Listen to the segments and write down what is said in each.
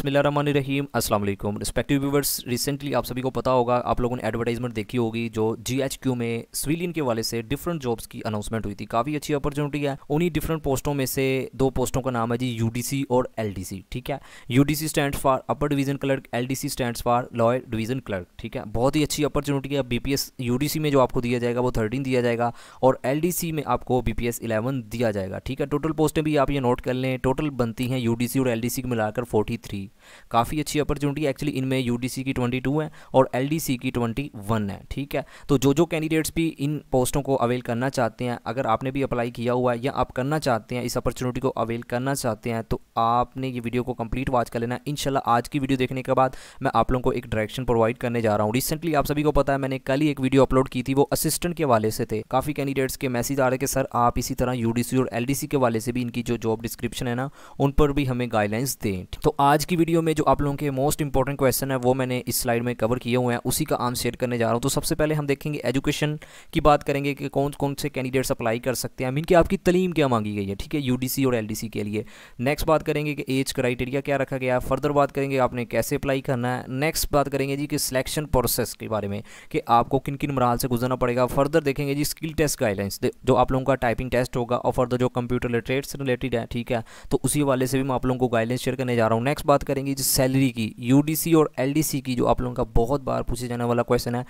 बिसमीम अल्लाम respective viewers recently आप सभी को पता होगा आप लोगों ने एडवर्टाइजमेंट देखी होगी जो जीएचक्यू में स्विलियन के वाले से डिफरेंट जॉब्स की अनाउंसमेंट हुई थी काफ़ी अच्छी अपॉर्चुनिटी है उन्हीं डिफरेंट पोस्टों में से दो पोस्टों का नाम है जी यूडीसी और एलडीसी ठीक है UDC stand for upper division clerk LDC stand for lower division clerk ठीक है बहुत ही अच्छी अपॉर्चुनिटी है बीपीएस यूडीसी में जो आपको दिया जाएगा वो थर्टीन दिया जाएगा और एलडीसी में आपको बीपीएस इलेवन दिया जाएगा ठीक है टोटल पोस्टें भी आप ये नोट कर लें टोटल बनती हैं यूडीसी और एलडीसी को मिलाकर थ्री की काफ़ी अच्छी अपॉर्चुनिटी एक्चुअली इनमें यू की ट्वेंटी है और एल की ट्वेंटी है ठीक है तो जो जो कैंडिडेट्स भी इन पोस्टों को अवेल करना चाहते हैं अगर आपने भी अप्लाई किया हुआ है या आप करना चाहते हैं इस अपॉर्चुनिटी को अवेल करना चाहते हैं तो आपने ये वीडियो को कंप्लीट वॉच कर लेना इनशाला आज की वीडियो देखने के बाद मैं आप लोगों को एक डायरेक्शन प्रोवाइड करने जा रहा हूँ रिसेंटली आप सभी को पता है मैंने कल ही एक वीडियो अपलोड की थी वो असिस्टेंट के वाले से थे काफ़ी कैंडिडेट्स के मैसेज आ रहे थे सर आप इसी तरह यूडीसी और एलडीसी के वाले से भी इनकी जो जॉब डिस्क्रिप्शन है ना उन पर भी हमें गाइडलाइंस दें तो आज आज की वीडियो में जो आप लोगों के मोस्ट इंपॉर्टेंट क्वेश्चन है वो मैंने इस स्लाइड में कवर किए हुए हैं उसी का आंसर शेयर करने जा रहा हूँ तो सबसे पहले हम देखेंगे एजुकेशन की बात करेंगे कि कौन कौन से कैंडिडेट्स अप्लाई कर सकते हैं मीन कि आपकी तलीम क्या मांगी गई है ठीक है यू और एल के लिए नेक्स्ट बात करेंगे कि एज क्राइटेरिया क्या रखा गया फर्दर बात करेंगे आपने कैसे अप्लाई करना है नेक्स्ट बात करेंगे जी कि सिलेक्शन प्रोसेस के बारे में कि आपको किन किन मरहाल से गुजरना पड़ेगा फर्दर देखेंगे जी स्किल टेस्ट गाइडलाइंस जो आप लोगों का टाइपिंग टेस्ट होगा और फर्दर जो कंप्यूटर लिटरेट से रिलेटेड है ठीक है तो उसी वाले से भी मैं आप लोगों को गाइडलाइंस शेयर करने जा रहा हूँ नेक्स्ट बात करेंगे जो सैलरी की यूडीसी और एलडीसी की जो आप लोगों का बहुत बार पूछे जाने वाला क्वेश्चन है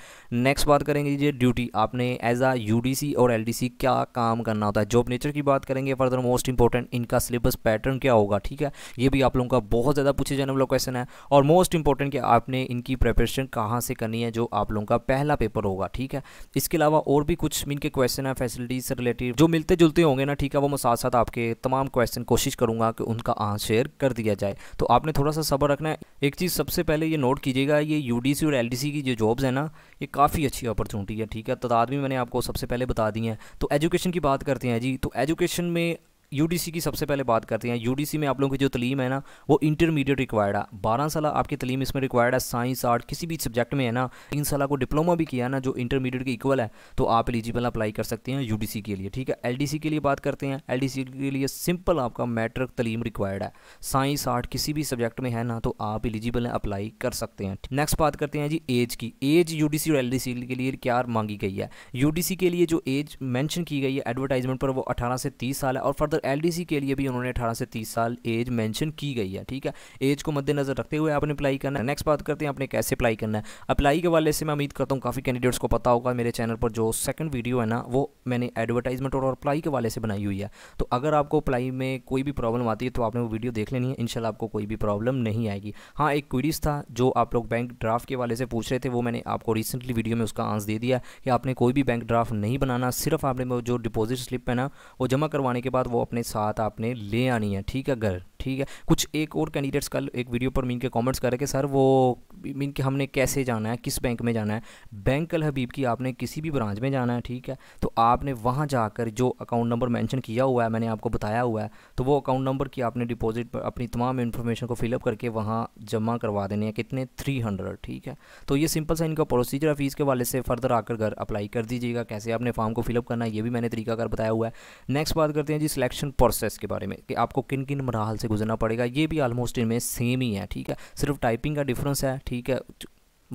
नेक्स्ट बात करेंगे जी ड्यूटी आपने एज आ यूडीसी और एलडीसी क्या काम करना होता है जॉब नेचर की बात करेंगे फर्दर मोस्ट इंपॉर्टेंट इनका सिलेबस पैटर्न क्या होगा ठीक है ये भी आप लोगों का बहुत ज़्यादा पूछे जाने वाला क्वेश्चन है और मोस्ट इंपॉर्टेंट कि आपने इनकी प्रिपरेशन कहाँ से करनी है जो आप लोगों का पहला पेपर होगा ठीक है इसके अलावा और भी कुछ इनके क्वेश्चन है फैसिलिटीज से रिलेटेड जो मिलते जुलते होंगे ना ठीक है वो मैं साथ साथ आपके तमाम क्वेश्चन कोशिश करूँगा कि उनका आंसर शेयर कर दिया जाए तो आपने हमें थोड़ा सा सबर रखना है एक चीज़ सबसे पहले ये नोट कीजिएगा ये यू और एल की जो जॉब्स हैं ना ये काफ़ी अच्छी अपॉर्चुनिटी है ठीक है तदाद भी मैंने आपको सबसे पहले बता दी है तो एजुकेशन की बात करते हैं जी तो एजुकेशन में यूडीसी की सबसे पहले बात करते हैं यूडीसी में आप लोगों की जो तलीम है ना वो इंटरमीडिएट रिक्वायर्ड है बारह साल आपकी तलीम इसमें रिक्वायर्ड है साइंस आर्ट किसी भी सब्जेक्ट में है ना तीन साल को डिप्लोमा भी किया ना जो इंटरमीडिएट के इक्वल है तो आप एलिजिबल अप्लाई कर सकते हैं यू के लिए ठीक है एल के लिए बात करते हैं एल के लिए सिंपल आपका मैट्रिक तलीम रिक्वायर्ड है साइंस आर्ट किसी भी सब्जेक्ट में है ना तो आप एलिजिबल है अप्लाई कर सकते हैं नेक्स्ट बात करते हैं जी एज की एज यू और एल के लिए क्या मांगी गई है यू के लिए जो एज मैंशन की गई है एडवर्टाइजमेंट पर वो अठारह से तीस साल है और फर्दर एल के लिए भी उन्होंने अठारह से तीस साल एज मैंशन की गई है ठीक है एज को मद्देनजर रखते हुए आपने अप्लाई करना है नेक्स्ट बात करते हैं आपने कैसे अप्लाई करना है अप्लाई के वाले से मैं उम्मीद करता हूँ काफ़ी कैंडिडेट्स को पता होगा मेरे चैनल पर जो सेकंड वीडियो है ना वो मैंने एडवर्टाइजमेंट और अप्लाई के वाले से बनाई हुई है तो अगर आपको अप्लाई में कोई भी प्रॉब्लम आती है तो आपने वो वीडियो देख लेनी है इनशाला आपको कोई भी प्रॉब्लम नहीं आएगी हाँ एक क्वीरीज था जो आप लोग बैंक ड्राफ्ट के वाले से पूछ रहे थे वो मैंने आपको रिसेंटली वीडियो में उसका आंसर दे दिया कि आपने कोई भी बैंक ड्राफ्ट नहीं बनाना सिर्फ आपने जो डिपोजिट स्लिप है ना वो जमा करवाने के बाद वो अपने साथ आपने ले आनी है ठीक है अगर ठीक है कुछ एक और कैंडिडेट्स कल एक वीडियो पर मीन के कमेंट्स कर रहे कि सर वो मीन के हमने कैसे जाना है किस बैंक में जाना है बैंक कल हबीब की आपने किसी भी ब्रांच में जाना है ठीक है तो आपने वहाँ जाकर जो अकाउंट नंबर मैंशन किया हुआ है मैंने आपको बताया हुआ है तो वो अकाउंट नंबर की आपने डिपॉजिट पर अपनी तमाम इन्फॉर्मेशन को फिलअप करके वहाँ जमा करवा देने हैं कितने थ्री हंड्रेड ठीक है तो ये सिंपल सा इनका प्रोसीजर है फीस के वाले से फर्दर आकर घर अप्लाई कर दीजिएगा कैसे आपने फॉर्म को फिलअप करना है ये भी मैंने तरीका कर बताया हुआ है नेक्स्ट बात करते हैं जी सिलेक्शन प्रोसेस के बारे में कि आपको किन किन मरहल से गुजरना पड़ेगा ये भी ऑलमोस्ट इनमें सेम ही है ठीक है सिर्फ टाइपिंग का डिफरेंस है ठीक है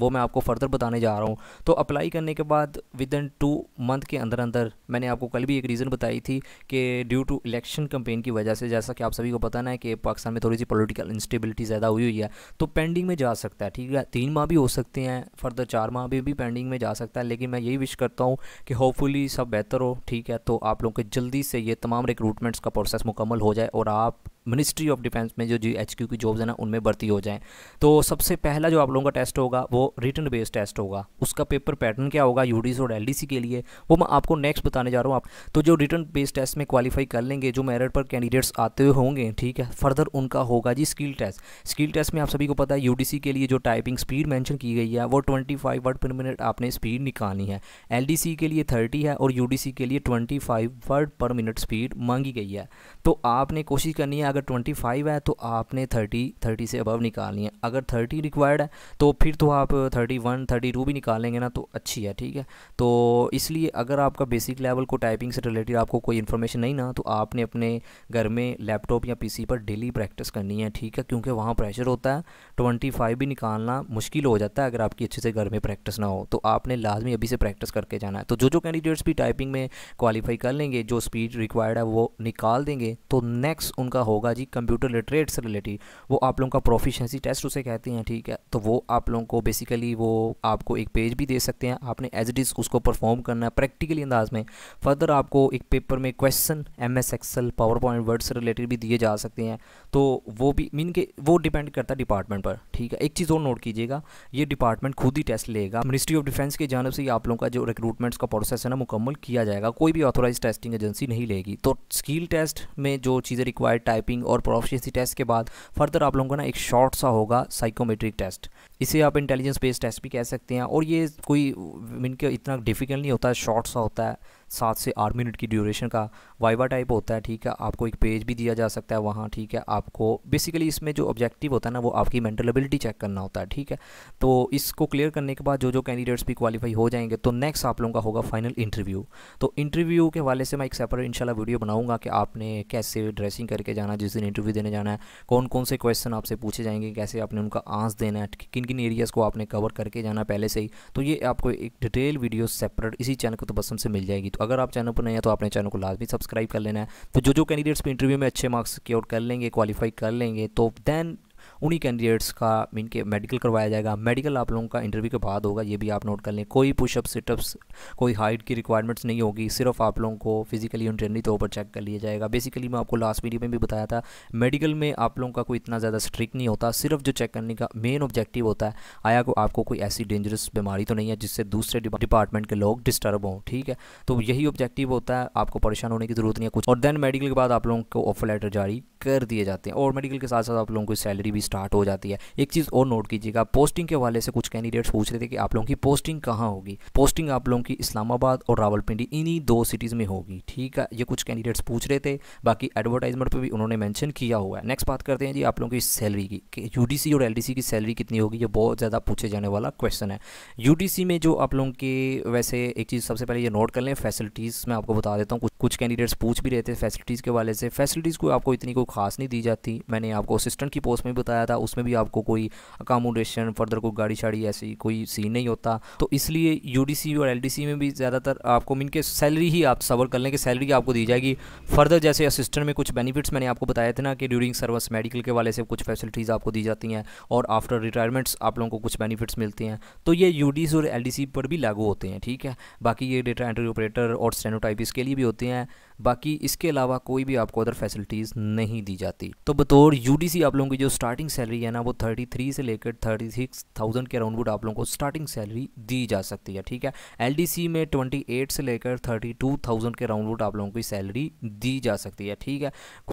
वो मैं आपको फर्दर बताने जा रहा हूँ तो अप्लाई करने के बाद विद इन टू मंथ के अंदर अंदर मैंने आपको कल भी एक रीज़न बताई थी कि ड्यू टू इलेक्शन कंपेन की वजह से जैसा कि आप सभी को पता ना है कि पाकिस्तान में थोड़ी सी पॉलिटिकल इंस्टेबिलिटी ज़्यादा हुई हुई है तो पेंडिंग में जा सकता है ठीक है तीन माह भी हो सकते हैं फर्दर चार माह भी, भी पेंडिंग में जा सकता है लेकिन मैं यही विश करता हूँ कि होपफुली सब बेहतर हो ठीक है तो आप लोगों के जल्दी से ये तमाम रिक्रूटमेंट्स का प्रोसेस मुकम्मल हो जाए और आप मिनिस्ट्री ऑफ डिफेंस में जो जी एच क्यू की जॉब्स हैं ना उनमें भर्ती हो जाएँ तो सबसे पहला जो आप लोगों का टेस्ट होगा वो रिटर्न बेस्ड टेस्ट होगा उसका पेपर पैटर्न क्या होगा यू और एल के लिए वो मैं आपको नेक्स्ट बताने जा रहा हूँ आप तो जो रिटर्न बेस्ड टेस्ट में क्वालिफाई कर लेंगे जो मेरिट पर कैंडिडेट्स आते हुए होंगे ठीक है फर्दर उनका होगा जी स्किल टेस्ट स्किल टेस्ट में आप सभी को पता है सी के लिए जो टाइपिंग स्पीड मैंशन की गई है वो फाइव वर्ड पर मिनट आपने स्पीड निकालनी है सी के लिए थर्टी है और सी के लिए five word per minute speed मांगी गई है तो आपने कोशिश करनी है अगर 25 है तो आपने 30 30 से अबव निकालनी है अगर 30 रिक्वायर्ड है तो फिर तो आप 31 32 भी निकालेंगे ना तो अच्छी है ठीक है तो इसलिए अगर आपका बेसिक लेवल को टाइपिंग से रिलेटेड आपको कोई इन्फॉर्मेशन नहीं ना तो आपने अपने घर में लैपटॉप या पी पर डेली प्रैक्टिस करनी है ठीक है क्योंकि वहाँ प्रेशर होता है ट्वेंटी भी निकालना मुश्किल हो जाता है अगर आपकी अच्छे से घर में प्रैक्टिस ना हो तो आपने लाजमी अभी से प्रैक्टिस करके जाना है तो जो जो कैंडिडेट्स भी टाइपिंग में क्वालिफाई कर लेंगे जो स्पीड रिक्वायर्ड है वो निकाल देंगे तो नेक्स्ट उनका होगा होगा जी कंप्यूटर लिटरेट से रिलेटेड वो आप लोगों का प्रोफिशेंसी टेस्ट उसे कहते हैं ठीक है तो वो आप लोगों को बेसिकली वो आपको एक पेज भी दे सकते हैं आपने एज इट इज़ उसको परफॉर्म करना है प्रैक्टिकली अंदाज में फर्दर आपको एक पेपर में question M S Excel PowerPoint Word से रिलेटेड भी दिए जा सकते हैं तो वो भी मीन के वो डिपेंड करता है डिपार्टमेंट पर ठीक है एक चीज़ और नोट कीजिएगा ये डिपार्टमेंट खुद ही टेस्ट लेगा मिनिस्ट्री ऑफ डिफेंस की जानब से ही आप लोगों का जो रिक्रूटमेंट्स का प्रोसेस है ना मुकम्मल किया जाएगा कोई भी ऑथोराइज टेस्टिंग एजेंसी नहीं लेगी तो स्किल टेस्ट में जो चीज़ें रिक्वायर्ड टाइपिंग कोडिंग और प्रोफिशेंसी टेस्ट के बाद फर्दर आप लोगों का ना एक शॉर्ट सा होगा साइकोमेट्रिक टेस्ट इसे आप इंटेलिजेंस बेस्ड टेस्ट भी कह सकते हैं और ये कोई मीन इतना डिफिकल्ट नहीं होता शॉर्ट सा होता है सात से आठ मिनट की ड्यूरेशन का वाइवा टाइप होता है ठीक है आपको एक पेज भी दिया जा सकता है वहाँ ठीक है आपको बेसिकली इसमें जो ऑब्जेक्टिव होता है ना वो आपकी मेंटल एबिलिटी चेक करना होता है ठीक है तो इसको क्लियर करने के बाद जो जो कैंडिडेट्स भी क्वालिफाई हो जाएंगे तो नेक्स्ट आप लोगों का होगा फाइनल इंटरव्यू तो इंटरव्यू के वाले से मैं एक सेपरेट इनशाला वीडियो बनाऊँगा कि आपने कैसे ड्रेसिंग करके जाना जिस दिन इंटरव्यू देने जाना है कौन कौन से क्वेश्चन आपसे पूछे जाएंगे कैसे आपने उनका आंस देना है किन किन एरियाज़ को आपने कवर करके जाना पहले से ही तो ये आपको एक डिटेल वीडियो सेपरेट इसी चैनल को तो से मिल जाएगी तो अगर आप चैनल पर नहीं है तो आपने चैनल को लाजमी सब्सक्राइब कर लेना है तो जो जो कैंडिडेट्स भी इंटरव्यू में अच्छे मार्क्स सिक्योर कर लेंगे क्वालिफाई कर लेंगे तो दैन उन्हीं कैंडिडेट्स का मीन के मेडिकल करवाया जाएगा मेडिकल आप लोगों का इंटरव्यू के बाद होगा ये भी आप नोट कर लें कोई पुशअप सिटअप्स कोई हाइट की रिक्वायरमेंट्स नहीं होगी सिर्फ आप लोगों को फिजिकली इंटरनली तौर पर चेक कर लिया जाएगा बेसिकली मैं आपको लास्ट वीडियो में भी बताया था मेडिकल में आप लोगों का कोई इतना ज़्यादा स्ट्रिक्ट नहीं होता सिर्फ जो चेक करने का मेन ऑब्जेक्टिव होता है आया को आपको कोई ऐसी डेंजरस बीमारी तो नहीं है जिससे दूसरे डिपार्टमेंट के लोग डिस्टर्ब हों ठीक है तो यही ऑब्जेक्टिव होता है आपको परेशान होने की ज़रूरत नहीं है कुछ और देन मेडिकल के बाद आप लोगों को ऑफर लेटर जारी कर दिए जाते हैं और मेडिकल के साथ साथ आप लोगों को सैलरी भी स्टार्ट हो जाती है एक चीज़ और नोट कीजिएगा पोस्टिंग के वाले से कुछ कैंडिडेट्स पूछ रहे थे कि आप लोगों की पोस्टिंग कहाँ होगी पोस्टिंग आप लोगों की इस्लामाबाद और रावलपिंडी इन्हीं दो सिटीज़ में होगी ठीक है ये कुछ कैंडिडेट्स पूछ रहे थे बाकी एडवर्टाइजमेंट पर भी उन्होंने मैंशन किया हुआ है नेक्स्ट बात करते हैं जी आप लोगों की सैलरी की यू और एल की सैलरी कितनी होगी ये बहुत ज़्यादा पूछे जाने वाला क्वेश्चन है यू में जो आप लोगों की वैसे एक चीज़ सबसे पहले ये नोट कर लें फैसिलिटीज़ मैं आपको बता देता हूँ कुछ कुछ कैंडिडेट्स पूछ भी रहे थे फैसिलिटीज़ के वाले से फैसिलिटीज़ को आपको इतनी कोई खास नहीं दी जाती मैंने आपको असिस्टेंट की पोस्ट में भी बताया था उसमें भी आपको कोई अकामोडेशन फर्दर कोई गाड़ी शाड़ी ऐसी कोई सीन नहीं होता तो इसलिए यू और एल में भी ज़्यादातर आपको मीन के सैलरी ही आप सवर कर लें कि सैलरी आपको दी जाएगी फर्दर जैसे असिस्टेंट में कुछ बेनिफिट्स मैंने आपको बताया था ना कि ड्यूरिंग सर्विस मेडिकल के वाले से कुछ फैसिलिटीज़ आपको दी जाती हैं और आफ्टर रिटायरमेंट्स आप लोगों को कुछ बेनिफिट्स मिलते हैं तो ये यू और एल पर भी लागू होते हैं ठीक है बाकी ये डेटा एंट्री ऑपरेटर और स्टेनोटाइपिस के लिए भी होते हैं बाकी इसके अलावा कोई भी आपको अदर फैसिलिटीज़ नहीं दी जाती तो बतौर यू आप लोगों की जो स्टार्टिंग सैलरी है ना वो थर्टी थ्री से लेकर थर्टी सिक्स थाउजेंड के अराउंडवुड आप लोगों को स्टार्टिंग सैलरी दी जा सकती है ठीक है एल में ट्वेंटी एट से लेकर थर्टी टू थाउजेंड के अराउंडवुड आप लोगों की सैलरी दी जा सकती है ठीक है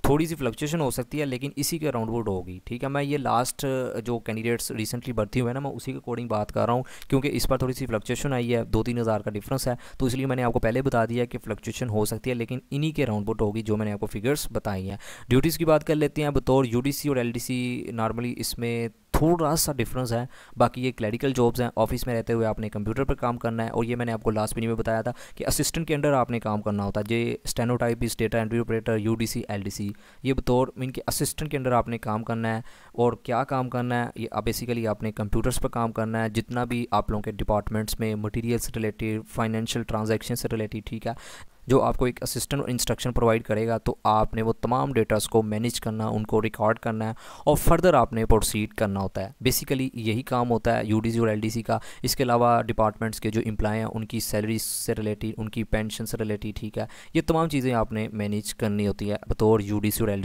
थोड़ी सी फ्लक्चुएशन हो सकती है लेकिन इसी के अराउंडवुड होगी ठीक है मैं ये लास्ट जो कैंडिडेट्स रिसेंटली भर्ती हुए हैं ना मैं उसी के अकॉर्डिंग बात कर रहा हूँ क्योंकि इस पर थोड़ी सी फ्लक्चुएशन आई है दो तीन हज़ार का डिफरेंस है तो इसलिए मैंने आपको पहले बता दिया कि फ्लक्चुएशन हो सकती है लेकिन इन्हीं के राउंड बुट होगी जो मैंने आपको फिगर्स बताई हैं ड्यूटीज़ की बात कर लेते हैं बतौर सी और सी नॉर्मली इसमें थोड़ा सा डिफरेंस है बाकी ये क्लैरिकल जॉब्स हैं ऑफिस में रहते हुए आपने कंप्यूटर पर काम करना है और ये मैंने आपको लास्ट वीडियो में बताया था कि असिस्टेंट के अंडर आपने काम करना होता है जे stenotypist data entry operator U D C L D C ये बतौर इनके असिस्टेंट के अंडर आपने काम करना है और क्या काम करना है ये बेसिकली आपने कंप्यूटर्स पर काम करना है जितना भी आप लोगों के डिपार्टमेंट्स में मटीरियल से रिलेटेड फाइनेंशियल ट्रांजेक्शन से रिलेटेड ठीक है जो आपको एक असिस्टेंट और इंस्ट्रक्शन प्रोवाइड करेगा तो आपने वो तमाम डेटास को मैनेज करना उनको रिकॉर्ड करना है और फर्दर आपने प्रोसीड करना होता है बेसिकली यही काम होता है यू और एल का इसके अलावा डिपार्टमेंट्स के जो इम्प्लाई हैं उनकी सैलरी से रिलेटेड उनकी पेंशन से रिलेटेड ठीक है ये तमाम चीज़ें आपने मैनेज करनी होती है बतौर यू और एल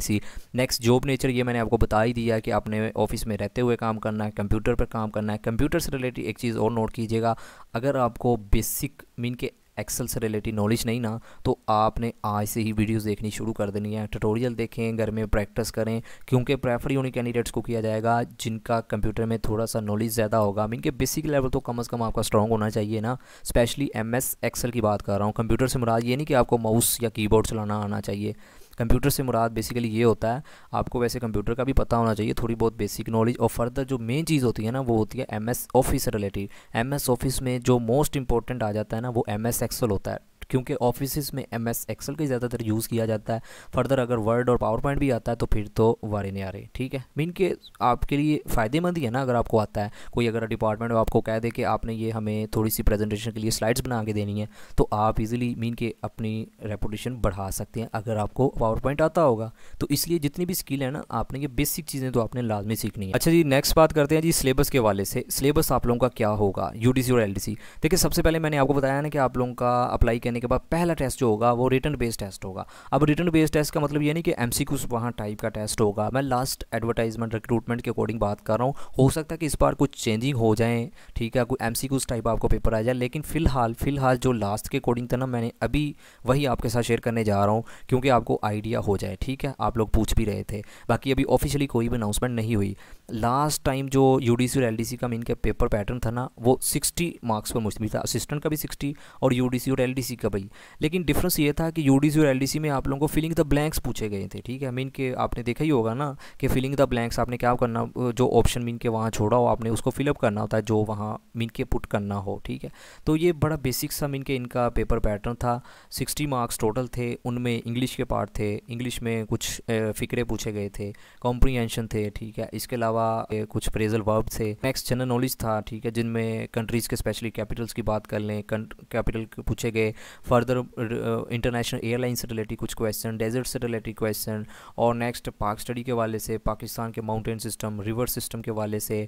नेक्स्ट जॉब नेचर ये मैंने आपको बता ही दिया कि आपने ऑफिस में रहते हुए काम करना है कंप्यूटर पर काम करना है कंप्यूटर से रिलेटेड एक चीज़ और नोट कीजिएगा अगर आपको बेसिक मीन के एक्सेल से रिलेटेड नॉलेज नहीं ना तो आपने आज से ही वीडियोस देखनी शुरू कर देनी है ट्यूटोरियल देखें घर में प्रैक्टिस करें क्योंकि प्रेफर ही उन्हीं कैंडिडेट्स को किया जाएगा जिनका कंप्यूटर में थोड़ा सा नॉलेज ज़्यादा होगा मीन के बेसिक लेवल तो कम अज़ कम आपका स्ट्रॉग होना चाहिए ना स्पेशली एम एस की बात कर रहा हूँ कंप्यूटर से मुराद ये नहीं कि आपको माउस या कीबोर्ड चलाना आना चाहिए कंप्यूटर से मुराद बेसिकली ये होता है आपको वैसे कंप्यूटर का भी पता होना चाहिए थोड़ी बहुत बेसिक नॉलेज और फर्दर जो मेन चीज़ होती है ना वो होती है M S office related M S office में जो मोस्ट इंपॉर्टेंट आ जाता है ना वो एम एस एक्सल होता है क्योंकि ऑफिस में एम एस एक्सल का ज़्यादातर यूज़ किया जाता है फर्दर अगर वर्ड और पावर पॉइंट भी आता है तो फिर तो वारे नहीं आ रहे ठीक है मीन के आपके लिए फ़ायदेमंद ही है ना अगर आपको आता है कोई अगर डिपार्टमेंट आपको कह दे कि आपने ये हमें थोड़ी सी प्रेजेंटेशन के लिए स्लाइड्स बना के देनी है तो आप इजीली मीन के अपनी रेपुटेशन बढ़ा सकते हैं अगर आपको पावर पॉइंट आता होगा तो इसलिए जितनी भी स्किल है ना आपने ये बेसिक चीज़ें तो आपने लाजमी सीखनी है अच्छा जी नेक्स्ट बात करते हैं जी सिलेबस के वाले से सिलेबस आप लोगों का क्या होगा यू और एल देखिए सबसे पहले मैंने आपको बताया ना कि आप लोगों का अप्लाई करने करने के बाद पहला टेस्ट जो होगा वो रिटर्न बेस्ड टेस्ट होगा अब रिटर्न बेस्ड टेस्ट का मतलब ये नहीं कि एम सी वहाँ टाइप का टेस्ट होगा मैं लास्ट एडवर्टाइजमेंट रिक्रूटमेंट के अकॉर्डिंग बात कर रहा हूँ हो सकता है कि इस बार कुछ चेंजिंग हो जाए ठीक है कोई एम सी टाइप आपको पेपर आ जाए लेकिन फिलहाल फिलहाल जो लास्ट के अकॉर्डिंग था ना मैंने अभी वही आपके साथ शेयर करने जा रहा हूँ क्योंकि आपको आइडिया हो जाए ठीक है आप लोग पूछ भी रहे थे बाकी अभी ऑफिशियली कोई भी अनाउंसमेंट नहीं हुई लास्ट टाइम जो यू डी सी और एल डी सी का मेन का पेपर पैटर्न था ना वो सिक्सटी मार्क्स पर मुश्तमिल था असिस्टेंट का भी सिक्सटी और यू डी सी और एल डी सी का भाई लेकिन डिफरेंस ये था कि यू डी सी और एल डी सी में आप लोगों को फिलिंग द ब्लैंक्स पूछे गए थे ठीक है मीन के आपने देखा ही होगा ना कि फिलिंग द ब्लैंक्स आपने क्या करना जो ऑप्शन मीन के वहाँ छोड़ा हो आपने उसको फिलअप करना होता है जो वहाँ मीन के पुट करना हो ठीक है तो ये बड़ा बेसिक सा मीन के इनका पेपर पैटर्न था सिक्सटी मार्क्स टोटल थे उनमें इंग्लिश के पार्ट थे इंग्लिश में कुछ फिक्रे पूछे गए थे कॉम्प्रीहेंशन थे ठीक है इसके अलावा अलावा कुछ प्रेजल वर्ब थे नेक्स्ट जनरल नॉलेज था ठीक है जिनमें कंट्रीज़ के स्पेशली कैपिटल्स की बात कर लें कैपिटल पूछे गए फर्दर इंटरनेशनल एयरलाइन से रिलेटेड कुछ क्वेश्चन डेजर्ट से रिलेटेड क्वेश्चन और नेक्स्ट पार्क स्टडी के वाले से पाकिस्तान के माउंटेन सिस्टम रिवर सिस्टम के वाले से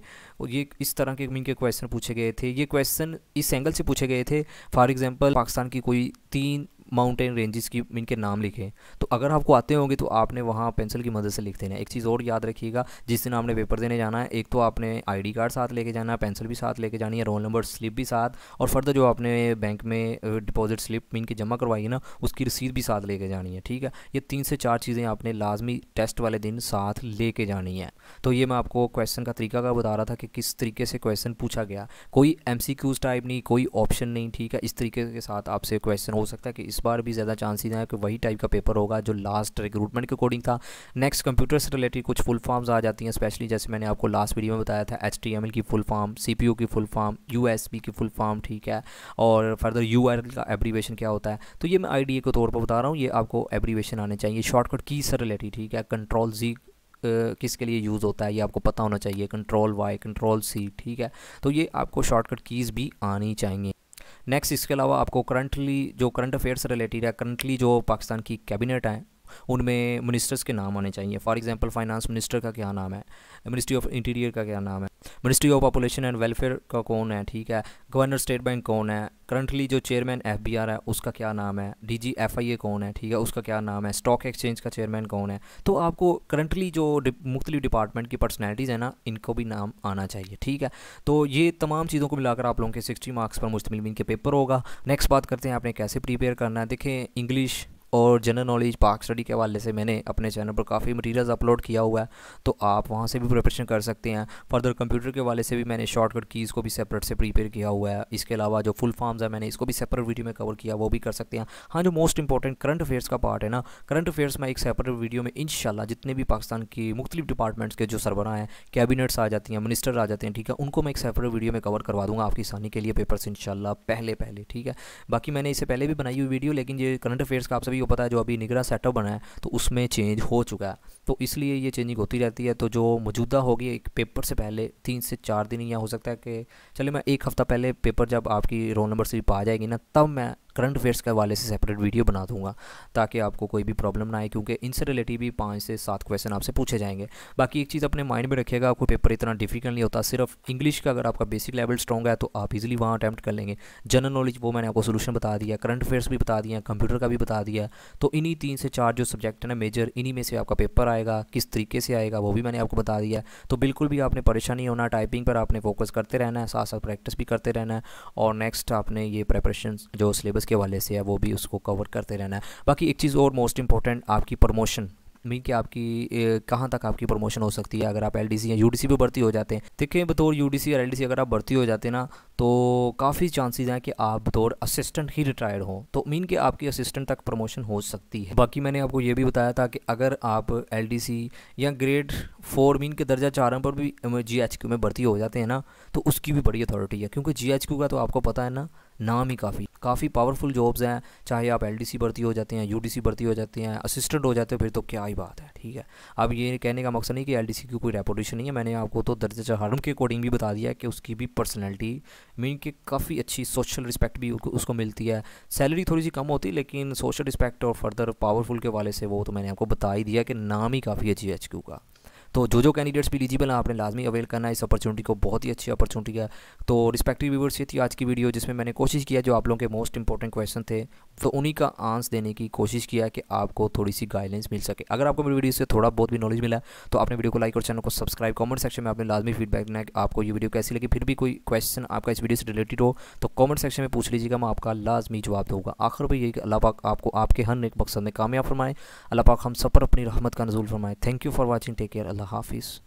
ये इस तरह के मीन के क्वेश्चन पूछे गए थे ये क्वेश्चन इस एंगल से पूछे गए थे फॉर एग्जाम्पल पाकिस्तान की कोई तीन माउंटेन रेंजेस की इनके नाम लिखे तो अगर आपको आते होंगे तो आपने वहाँ पेंसिल की मदद से लिख देना एक चीज़ और याद रखिएगा जिस दिन आपने पेपर देने जाना है एक तो आपने आईडी कार्ड साथ लेके जाना है पेंसिल भी साथ लेके जानी है रोल नंबर स्लिप भी साथ और फर्दर जो आपने बैंक में डिपॉजिट स्लिप मीन के जमा करवाई है ना उसकी रसीद भी साथ लेके जानी है ठीक है ये तीन से चार चीज़ें आपने लाजमी टेस्ट वाले दिन साथ लेके जानी है तो ये मैं आपको क्वेश्चन का तरीका का बता रहा था कि किस तरीके से क्वेश्चन पूछा गया कोई एम टाइप नहीं कोई ऑप्शन नहीं ठीक है इस तरीके के साथ आपसे क्वेश्चन हो सकता है कि इस बार भी ज़्यादा चांसेस हैं कि वही टाइप का पेपर होगा जो लास्ट रिक्रूटमेंट के अकॉर्डिंग था नेक्स्ट कंप्यूटर से रिलेटेड कुछ फुल फॉर्म्स आ जाती हैं स्पेशली जैसे मैंने आपको लास्ट वीडियो में बताया था एच की फुल फॉर्म सी की फुल फॉर्म यू की फुल फॉर्म ठीक है और फर्दर यू का एब्रीवेशन क्या होता है तो ये मैं आई के तौर पर बता रहा हूँ ये आपको एब्रीवेशन आने चाहिए शॉर्टकट की से रिलेटेड ठीक है कंट्रोल जी किसके लिए यूज़ होता है ये आपको पता होना चाहिए कंट्रोल वाई कंट्रोल सी ठीक है तो ये आपको शॉर्टकट कीज़ भी आनी चाहिए नेक्स्ट इसके अलावा आपको करंटली जो करंट अफेयर्स रिलेटेड या करंटली जो पाकिस्तान की कैबिनेट है उनमें मिनिस्टर्स के नाम आने चाहिए फॉर एग्जांपल फाइनेंस मिनिस्टर का क्या नाम है मिनिस्ट्री ऑफ इंटीरियर का क्या नाम है ministry of population and welfare का कौन है ठीक है गवर्नर स्टेट बैंक कौन है करंटली जो चेयरमैन एफ है उसका क्या नाम है डी जी एफ आई ए कौन है ठीक है उसका क्या नाम है स्टॉक एक्सचेंज का चेयरमैन कौन है तो आपको करंटली जो मुख्तलि डिपार्टमेंट की पर्सनैलिटीज़ है ना इनको भी नाम आना चाहिए ठीक है तो ये तमाम चीज़ों को मिलाकर आप लोगों के सिक्सटी मार्क्स पर मुश्तमिल के पेपर होगा नेक्स्ट बात करते हैं आपने कैसे प्रिपेयर करना है देखें इंग्लिश और जनरल नॉलेज पार्क स्टडी के हवाले से मैंने अपने चैनल पर काफ़ी मटेरियल्स अपलोड किया हुआ है तो आप वहाँ से भी प्रिपरेशन कर सकते हैं फर्दर कंप्यूटर के वाले से भी मैंने शॉर्टकट कीज़ को भी सेपरेट से प्रीपेयर किया हुआ है इसके अलावा जो फुल फॉर्म्स है मैंने इसको भी सेपरेट वीडियो में कवर किया वो भी कर सकते हैं हाँ जो मोस्ट इंपॉर्टेंट करंट अफेयर्स का पार्ट है ना करंट अफेयर्स में एक सेपरेट वीडियो में इन जितने भी पाकिस्तान की मुख्तलिफ डिपार्टमेंट्स के जो सरबरा हैं कैबिनेट्स आ जाती हैं मिनिस्टर आ जाते हैं ठीक है उनको मैं एक सेपरेट वीडियो में कवर करवा दूँगा आपकी आसानी के लिए पेपर से इन पहले पहले ठीक है बाकी मैंने इससे पहले भी बनाई हुई वीडियो लेकिन ये करंट अफेयर्स का आप सभी को पता है जो अभी निगरा सेटअप बना है तो उसमें चेंज हो चुका है तो इसलिए ये चेंजिंग होती रहती है तो जो मौजूदा होगी एक पेपर से पहले तीन से चार दिन या हो सकता है कि चलिए मैं एक हफ़्ता पहले पेपर जब आपकी रोल नंबर से आ जाएगी ना तब मैं करंट अफेयर्स के हवाले से सेपरेट वीडियो बना दूंगा ताकि आपको कोई भी प्रॉब्लम ना आए क्योंकि इनसे रिलेटिव भी पाँच से सात क्वेश्चन आपसे पूछे जाएंगे बाकी एक चीज़ अपने माइंड में रखिएगा आपको पेपर इतना डिफिकल्ट नहीं होता सिर्फ इंग्लिश का अगर आपका बेसिक लेवल स्ट्रॉग है तो आप इजिली वहाँ अटैम्प्ट कर लेंगे जनरल नॉलेज वो मैंने आपको सोल्यूशन बता दिया करंट अफेयर्स भी बता दिया कंप्यूटर का भी बता दिया तो इन्हीं तीन से चार जो सब्जेक्ट हैं ना मेजर इन्हीं में से आपका पेपर आएगा किस तरीके से आएगा वो भी मैंने आपको बता दिया तो बिल्कुल भी आपने परेशानी होना टाइपिंग पर आपने फोकस करते रहना है साथ साथ प्रैक्टिस भी करते रहना है और नेक्स्ट आपने ये प्रेपरेशन जो सिलेबस सिलेबस के हवाले से है वो भी उसको कवर करते रहना है बाकी एक चीज़ और मोस्ट इंपॉर्टेंट आपकी प्रमोशन मीन कि आपकी कहाँ तक आपकी प्रमोशन हो सकती है अगर आप एल या यू भी भर्ती हो जाते हैं देखिए बतौर यू डी और एल अगर आप भर्ती हो जाते हैं ना तो काफ़ी चांसेस हैं कि आप बतौर असिस्टेंट ही रिटायर्ड हो तो मीन कि आपकी असिस्टेंट तक प्रमोशन हो सकती है बाकी मैंने आपको ये भी बताया था कि अगर आप एल या ग्रेड फोर मीन के दर्जा चारम पर भी जी में भर्ती हो जाते हैं ना तो उसकी भी बड़ी अथॉरिटी है क्योंकि जी का तो आपको पता है ना नाम ही काफ़ी काफ़ी पावरफुल जॉब्स हैं चाहे आप एल भर्ती हो जाते हैं यू भर्ती हो जाते हैं असिस्टेंट हो जाते हैं फिर तो क्या ही बात है ठीक है अब ये कहने का मकसद नहीं कि एल की कोई रेपोटेशन नहीं है मैंने आपको तो दर्जा चहारम के अकॉर्डिंग भी बता दिया है कि उसकी भी पर्सनैलिटी मीन कि काफ़ी अच्छी सोशल रिस्पेक्ट भी उसको मिलती है सैलरी थोड़ी सी कम होती है लेकिन सोशल रिस्पेक्ट और फर्दर पावरफुल के वाले से वो तो मैंने आपको बता ही दिया कि नाम ही काफ़ी अच्छी है एच का तो जो जो कैंडिडेट्स भी एलिजिबल हैं आपने लाजमी अवेल करना है इस अपॉर्चुनिटी को बहुत ही अच्छी अपॉर्चुनिटी है तो रिस्पेक्टिव व्यूवर्स ये थी आज की वीडियो जिसमें मैंने कोशिश किया जो आप लोगों के मोस्ट इंपॉर्टेंट क्वेश्चन थे तो उन्हीं का आंस देने की कोशिश किया कि आपको थोड़ी सी गाइडलाइंस मिल सके अगर आपको मेरी वीडियो से थोड़ा बहुत भी नॉलेज मिला तो आपने वीडियो को लाइक और चैनल को सब्सक्राइब कमेंट सेक्शन में आपने लाजमी फीडबैक देना है कि आपको ये वीडियो कैसी लगी फिर भी कोई क्वेश्चन आपका इस वीडियो से रिलेटेड हो तो कॉमेंट सेक्शन में पूछ लीजिएगा मैं आपका लाजमी जवाब दूँगा आखिर भी यही अल्लाह पाक आपको आपके हर एक मकसद में कामयाब फरमाए अल्लाह पाक हम सब पर अपनी रहमत का नजूल फरमाए thank you for watching take care Allah हाफिज़